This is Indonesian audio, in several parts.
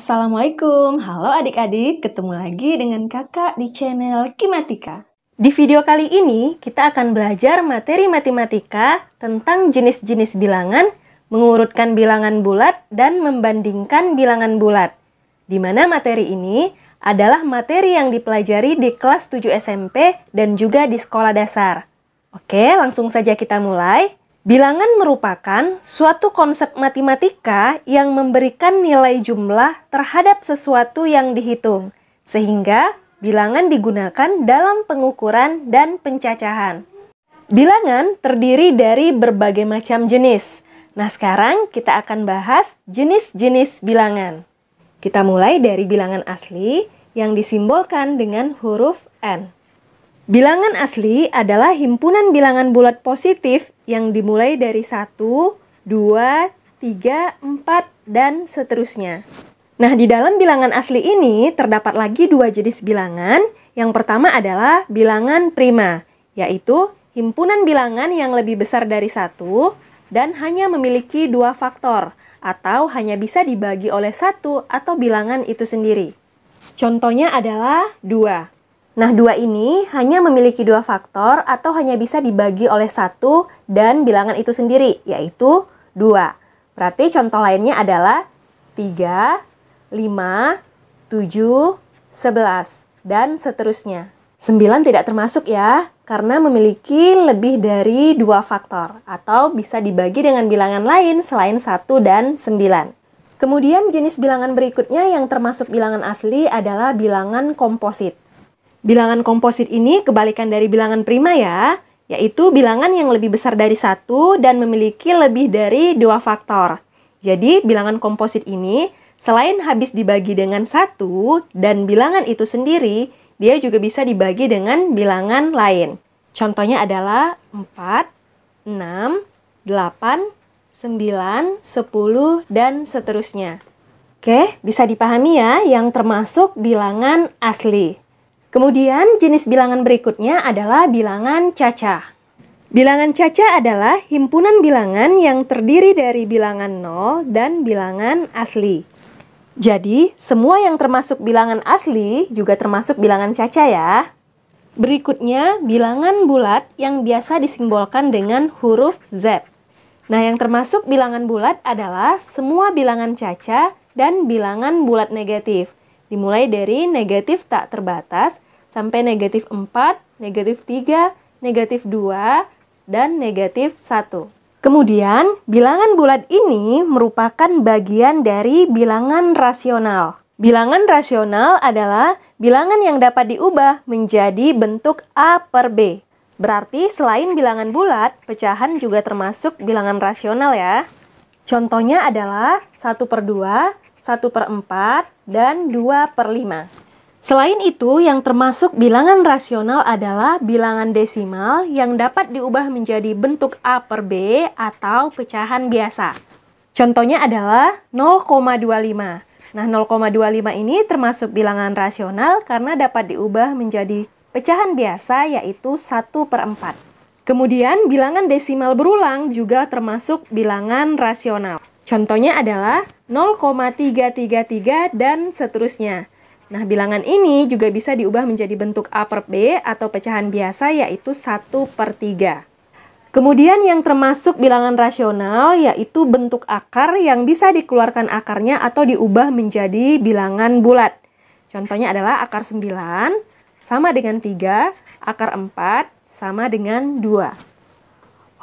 Assalamualaikum, halo adik-adik, ketemu lagi dengan kakak di channel Kimatika. Di video kali ini, kita akan belajar materi matematika tentang jenis-jenis bilangan, mengurutkan bilangan bulat, dan membandingkan bilangan bulat. Di mana materi ini adalah materi yang dipelajari di kelas 7 SMP dan juga di sekolah dasar. Oke, langsung saja kita mulai. Bilangan merupakan suatu konsep matematika yang memberikan nilai jumlah terhadap sesuatu yang dihitung, sehingga bilangan digunakan dalam pengukuran dan pencacahan. Bilangan terdiri dari berbagai macam jenis. Nah, sekarang kita akan bahas jenis-jenis bilangan. Kita mulai dari bilangan asli yang disimbolkan dengan huruf N. Bilangan asli adalah himpunan bilangan bulat positif yang dimulai dari 1, 2, 3, 4, dan seterusnya. Nah, di dalam bilangan asli ini terdapat lagi dua jenis bilangan. Yang pertama adalah bilangan prima, yaitu himpunan bilangan yang lebih besar dari satu dan hanya memiliki dua faktor, atau hanya bisa dibagi oleh satu atau bilangan itu sendiri. Contohnya adalah dua. Nah, dua ini hanya memiliki dua faktor atau hanya bisa dibagi oleh satu dan bilangan itu sendiri, yaitu dua. Berarti contoh lainnya adalah 3, 5, 7, 11, dan seterusnya. 9 tidak termasuk ya, karena memiliki lebih dari dua faktor atau bisa dibagi dengan bilangan lain selain 1 dan 9. Kemudian jenis bilangan berikutnya yang termasuk bilangan asli adalah bilangan komposit. Bilangan komposit ini kebalikan dari bilangan prima ya, yaitu bilangan yang lebih besar dari satu dan memiliki lebih dari dua faktor. Jadi, bilangan komposit ini selain habis dibagi dengan satu dan bilangan itu sendiri, dia juga bisa dibagi dengan bilangan lain. Contohnya adalah 4, 6, 8, 9, 10, dan seterusnya. Oke, bisa dipahami ya yang termasuk bilangan asli. Kemudian jenis bilangan berikutnya adalah bilangan cacah. Bilangan cacah adalah himpunan bilangan yang terdiri dari bilangan nol dan bilangan asli. Jadi, semua yang termasuk bilangan asli juga termasuk bilangan cacah ya. Berikutnya, bilangan bulat yang biasa disimbolkan dengan huruf Z. Nah, yang termasuk bilangan bulat adalah semua bilangan cacah dan bilangan bulat negatif dimulai dari negatif tak terbatas sampai negatif 4, negatif 3, negatif 2, dan negatif 1. Kemudian, bilangan bulat ini merupakan bagian dari bilangan rasional. Bilangan rasional adalah bilangan yang dapat diubah menjadi bentuk A per B. Berarti selain bilangan bulat, pecahan juga termasuk bilangan rasional ya. Contohnya adalah 1 per 2, 1 per 4, dan 2 per 5. Selain itu, yang termasuk bilangan rasional adalah bilangan desimal yang dapat diubah menjadi bentuk A per B atau pecahan biasa. Contohnya adalah 0,25. Nah, 0,25 ini termasuk bilangan rasional karena dapat diubah menjadi pecahan biasa yaitu 1 per 4. Kemudian, bilangan desimal berulang juga termasuk bilangan rasional. Contohnya adalah 0,333 dan seterusnya. Nah, bilangan ini juga bisa diubah menjadi bentuk A per B atau pecahan biasa yaitu 1 per 3. Kemudian yang termasuk bilangan rasional yaitu bentuk akar yang bisa dikeluarkan akarnya atau diubah menjadi bilangan bulat. Contohnya adalah akar 9 sama dengan 3, akar 4 sama dengan 2.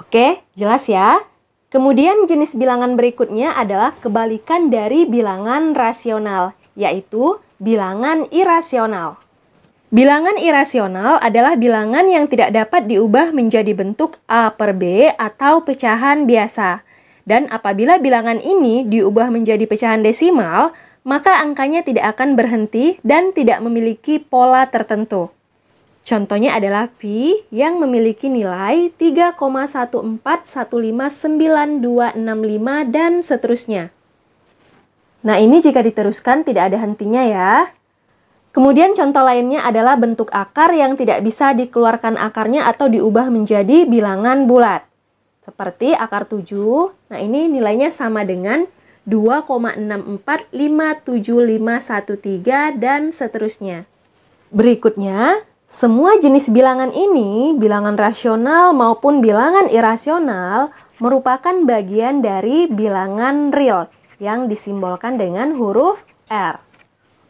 Oke, jelas ya? Kemudian jenis bilangan berikutnya adalah kebalikan dari bilangan rasional, yaitu bilangan irasional. Bilangan irasional adalah bilangan yang tidak dapat diubah menjadi bentuk A per B atau pecahan biasa. Dan apabila bilangan ini diubah menjadi pecahan desimal, maka angkanya tidak akan berhenti dan tidak memiliki pola tertentu. Contohnya adalah pi yang memiliki nilai 3,14159265 dan seterusnya. Nah, ini jika diteruskan tidak ada hentinya ya. Kemudian contoh lainnya adalah bentuk akar yang tidak bisa dikeluarkan akarnya atau diubah menjadi bilangan bulat. Seperti akar 7. Nah, ini nilainya sama dengan 2,6457513 dan seterusnya. Berikutnya, semua jenis bilangan ini, bilangan rasional maupun bilangan irasional, merupakan bagian dari bilangan real yang disimbolkan dengan huruf R.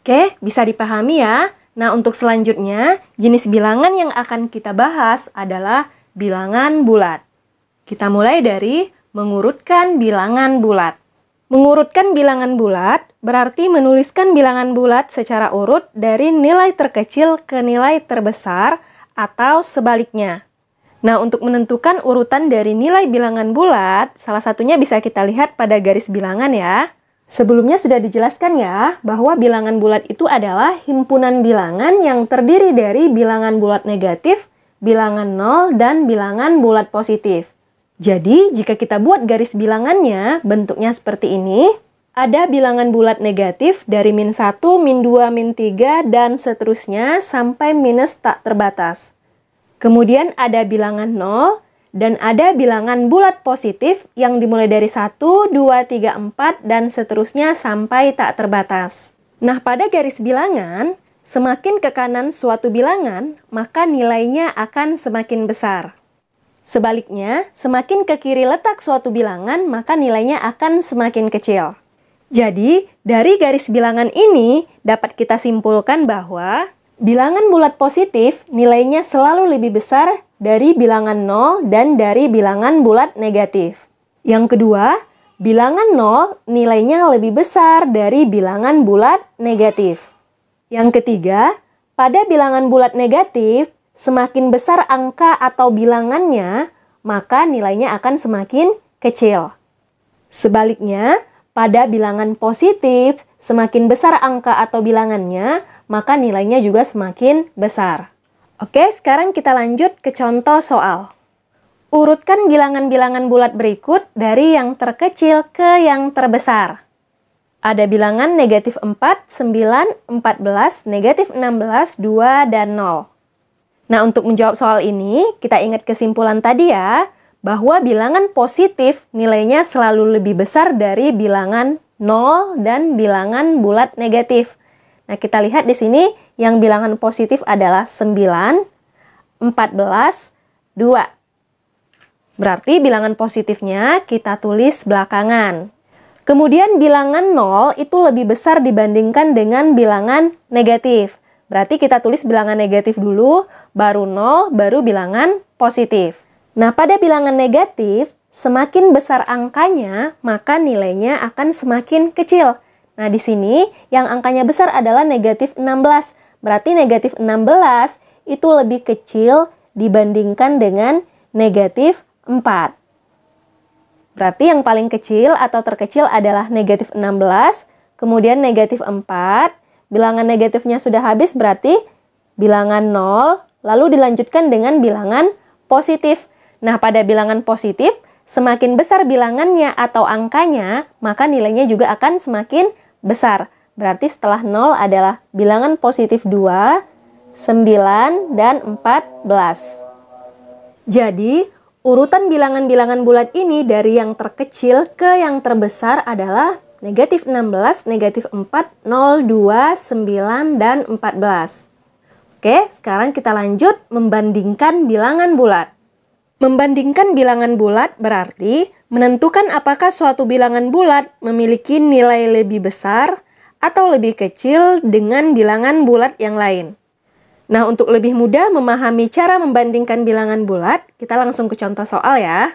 Oke, bisa dipahami ya. Nah, untuk selanjutnya, jenis bilangan yang akan kita bahas adalah bilangan bulat. Kita mulai dari mengurutkan bilangan bulat. Mengurutkan bilangan bulat berarti menuliskan bilangan bulat secara urut dari nilai terkecil ke nilai terbesar atau sebaliknya. Nah, untuk menentukan urutan dari nilai bilangan bulat, salah satunya bisa kita lihat pada garis bilangan ya. Sebelumnya sudah dijelaskan ya bahwa bilangan bulat itu adalah himpunan bilangan yang terdiri dari bilangan bulat negatif, bilangan nol, dan bilangan bulat positif. Jadi, jika kita buat garis bilangannya, bentuknya seperti ini. Ada bilangan bulat negatif dari min 1, min 2, min 3, dan seterusnya sampai minus tak terbatas. Kemudian ada bilangan 0, dan ada bilangan bulat positif yang dimulai dari 1, 2, 3, 4, dan seterusnya sampai tak terbatas. Nah, pada garis bilangan, semakin ke kanan suatu bilangan, maka nilainya akan semakin besar. Sebaliknya, semakin ke kiri letak suatu bilangan, maka nilainya akan semakin kecil. Jadi, dari garis bilangan ini dapat kita simpulkan bahwa bilangan bulat positif nilainya selalu lebih besar dari bilangan 0 dan dari bilangan bulat negatif. Yang kedua, bilangan 0 nilainya lebih besar dari bilangan bulat negatif. Yang ketiga, pada bilangan bulat negatif, Semakin besar angka atau bilangannya, maka nilainya akan semakin kecil. Sebaliknya, pada bilangan positif, semakin besar angka atau bilangannya, maka nilainya juga semakin besar. Oke, sekarang kita lanjut ke contoh soal. Urutkan bilangan-bilangan bulat berikut dari yang terkecil ke yang terbesar. Ada bilangan negatif 4, 9, 14, negatif 16, 2, dan 0. Nah, untuk menjawab soal ini, kita ingat kesimpulan tadi ya, bahwa bilangan positif nilainya selalu lebih besar dari bilangan 0 dan bilangan bulat negatif. Nah, kita lihat di sini yang bilangan positif adalah 9, 14, 2. Berarti bilangan positifnya kita tulis belakangan. Kemudian bilangan 0 itu lebih besar dibandingkan dengan bilangan negatif. Berarti kita tulis bilangan negatif dulu, baru 0, baru bilangan positif. Nah, pada bilangan negatif, semakin besar angkanya, maka nilainya akan semakin kecil. Nah, di sini yang angkanya besar adalah negatif 16. Berarti negatif 16 itu lebih kecil dibandingkan dengan negatif 4. Berarti yang paling kecil atau terkecil adalah negatif 16, kemudian negatif 4, Bilangan negatifnya sudah habis berarti bilangan 0 lalu dilanjutkan dengan bilangan positif. Nah, pada bilangan positif, semakin besar bilangannya atau angkanya, maka nilainya juga akan semakin besar. Berarti setelah 0 adalah bilangan positif 2, 9, dan 14. Jadi, urutan bilangan-bilangan bulat ini dari yang terkecil ke yang terbesar adalah negatif 16, negatif 4, 0, 2, 9, dan 14. Oke, sekarang kita lanjut membandingkan bilangan bulat. Membandingkan bilangan bulat berarti menentukan apakah suatu bilangan bulat memiliki nilai lebih besar atau lebih kecil dengan bilangan bulat yang lain. Nah, untuk lebih mudah memahami cara membandingkan bilangan bulat, kita langsung ke contoh soal ya.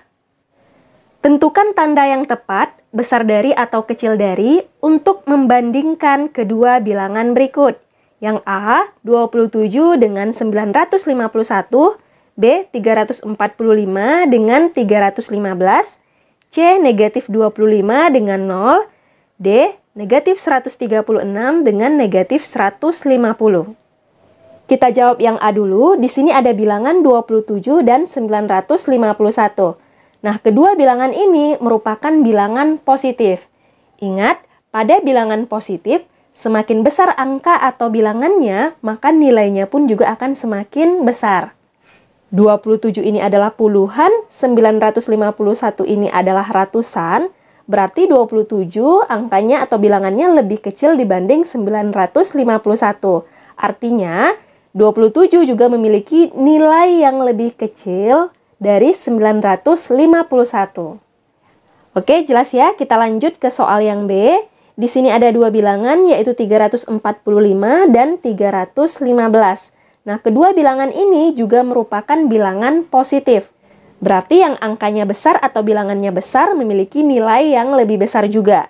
Tentukan tanda yang tepat, besar dari atau kecil dari, untuk membandingkan kedua bilangan berikut. Yang A, 27 dengan 951, B, 345 dengan 315, C, negatif 25 dengan 0, D, negatif 136 dengan negatif 150. Kita jawab yang A dulu, di sini ada bilangan 27 dan 951. Nah, kedua bilangan ini merupakan bilangan positif. Ingat, pada bilangan positif, semakin besar angka atau bilangannya, maka nilainya pun juga akan semakin besar. 27 ini adalah puluhan, 951 ini adalah ratusan, berarti 27 angkanya atau bilangannya lebih kecil dibanding 951. Artinya, 27 juga memiliki nilai yang lebih kecil dari 951. Oke, jelas ya? Kita lanjut ke soal yang B. Di sini ada dua bilangan yaitu 345 dan 315. Nah, kedua bilangan ini juga merupakan bilangan positif. Berarti yang angkanya besar atau bilangannya besar memiliki nilai yang lebih besar juga.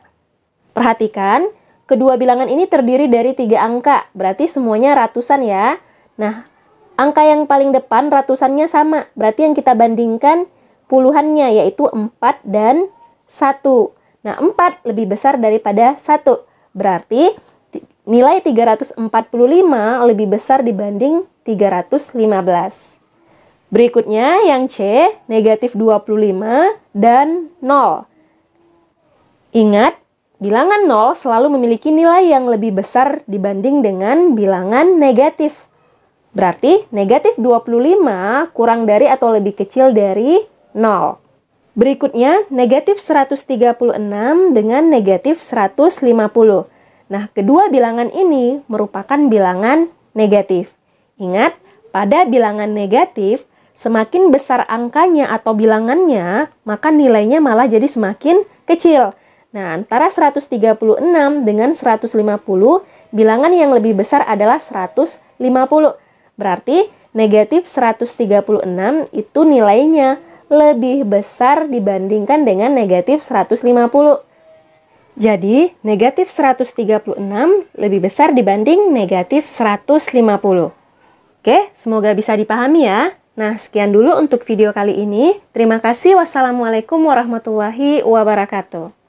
Perhatikan, kedua bilangan ini terdiri dari tiga angka, berarti semuanya ratusan ya. Nah, Angka yang paling depan ratusannya sama, berarti yang kita bandingkan puluhannya yaitu 4 dan 1. Nah, 4 lebih besar daripada 1. Berarti nilai 345 lebih besar dibanding 315. Berikutnya yang C, negatif 25 dan 0. Ingat, bilangan 0 selalu memiliki nilai yang lebih besar dibanding dengan bilangan negatif. Berarti negatif 25 kurang dari atau lebih kecil dari 0. Berikutnya negatif 136 dengan negatif 150. Nah, kedua bilangan ini merupakan bilangan negatif. Ingat, pada bilangan negatif, semakin besar angkanya atau bilangannya, maka nilainya malah jadi semakin kecil. Nah, antara 136 dengan 150, bilangan yang lebih besar adalah 150. Berarti negatif 136 itu nilainya lebih besar dibandingkan dengan negatif 150. Jadi, negatif 136 lebih besar dibanding negatif 150. Oke, semoga bisa dipahami ya. Nah, sekian dulu untuk video kali ini. Terima kasih. Wassalamualaikum warahmatullahi wabarakatuh.